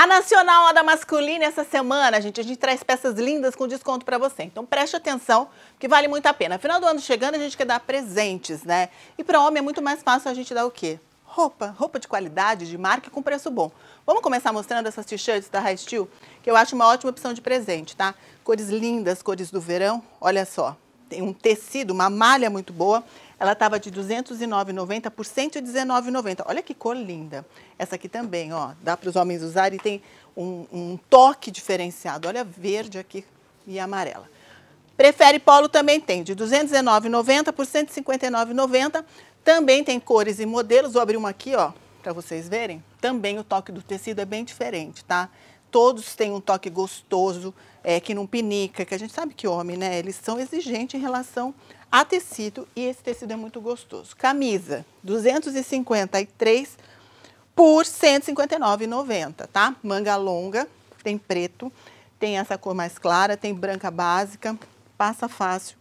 A Nacional Moda Masculina essa semana, gente, a gente traz peças lindas com desconto para você. Então preste atenção, que vale muito a pena. Final do ano chegando, a gente quer dar presentes, né? E para homem é muito mais fácil a gente dar o quê? Roupa, roupa de qualidade, de marca e com preço bom. Vamos começar mostrando essas t-shirts da High Steel, que eu acho uma ótima opção de presente, tá? Cores lindas, cores do verão. Olha só, tem um tecido, uma malha muito boa. Ela estava de 209,90 por 119,90. Olha que cor linda. Essa aqui também, ó, dá para os homens usarem e tem um, um toque diferenciado. Olha verde aqui e amarela. Prefere polo também tem, de 219,90 por 159,90. Também tem cores e modelos. Vou abrir uma aqui, ó, para vocês verem. Também o toque do tecido é bem diferente, tá? todos têm um toque gostoso, é, que não pinica, que a gente sabe que homem, né? Eles são exigentes em relação a tecido e esse tecido é muito gostoso. Camisa, 253 por 159,90, tá? Manga longa, tem preto, tem essa cor mais clara, tem branca básica, passa fácil.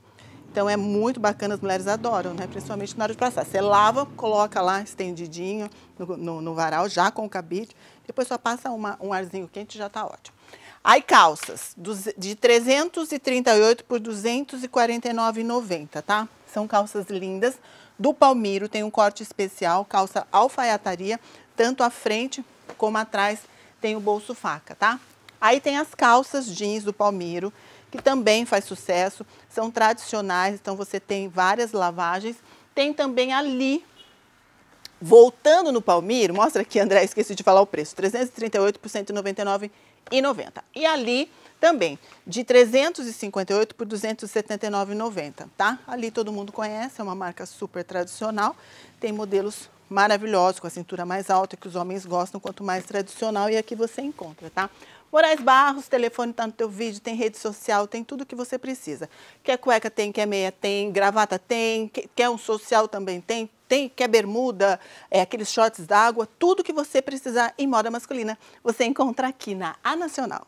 Então é muito bacana, as mulheres adoram, né? Principalmente na hora de passar. Você lava, coloca lá estendidinho no, no, no varal, já com o cabide. Depois só passa uma, um arzinho quente e já está ótimo. Aí calças, de 338 por 249,90, tá? São calças lindas. Do Palmiro tem um corte especial, calça alfaiataria, tanto a frente como atrás tem o bolso faca, tá? Aí tem as calças jeans do Palmiro, que também faz sucesso, são tradicionais, então você tem várias lavagens. Tem também ali Voltando no Palmir, mostra aqui, André, esqueci de falar o preço, 338 por 199,90. E ali também, de 358 por 279,90, tá? Ali todo mundo conhece, é uma marca super tradicional, tem modelos maravilhosos, com a cintura mais alta, que os homens gostam, quanto mais tradicional, e é aqui você encontra, tá? Moraes Barros, telefone tá no teu vídeo, tem rede social, tem tudo que você precisa. Quer cueca tem, quer meia tem, gravata tem, quer um social também tem, tem que é bermuda, é, aqueles shorts d'água, tudo que você precisar em moda masculina, você encontra aqui na A Nacional.